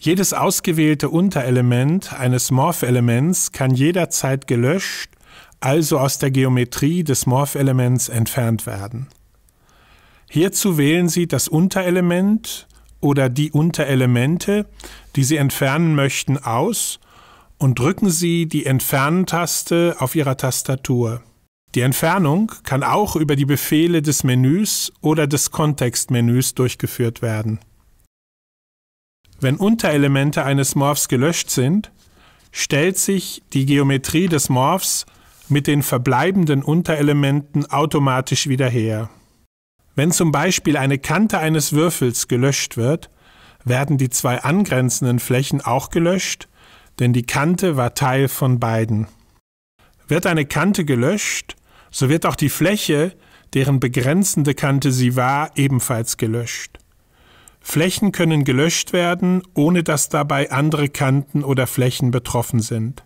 Jedes ausgewählte Unterelement eines Morph-Elements kann jederzeit gelöscht, also aus der Geometrie des Morph-Elements entfernt werden. Hierzu wählen Sie das Unterelement oder die Unterelemente, die Sie entfernen möchten, aus und drücken Sie die Entfernen-Taste auf Ihrer Tastatur. Die Entfernung kann auch über die Befehle des Menüs oder des Kontextmenüs durchgeführt werden. Wenn Unterelemente eines Morphs gelöscht sind, stellt sich die Geometrie des Morphs mit den verbleibenden Unterelementen automatisch wieder her. Wenn zum Beispiel eine Kante eines Würfels gelöscht wird, werden die zwei angrenzenden Flächen auch gelöscht, denn die Kante war Teil von beiden. Wird eine Kante gelöscht, so wird auch die Fläche, deren begrenzende Kante sie war, ebenfalls gelöscht. Flächen können gelöscht werden, ohne dass dabei andere Kanten oder Flächen betroffen sind.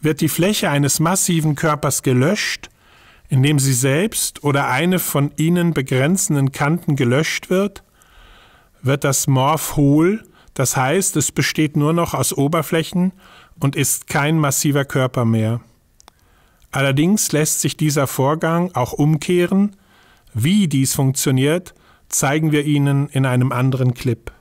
Wird die Fläche eines massiven Körpers gelöscht, indem sie selbst oder eine von ihnen begrenzenden Kanten gelöscht wird, wird das Morph hohl, das heißt, es besteht nur noch aus Oberflächen und ist kein massiver Körper mehr. Allerdings lässt sich dieser Vorgang auch umkehren. Wie dies funktioniert, zeigen wir Ihnen in einem anderen Clip.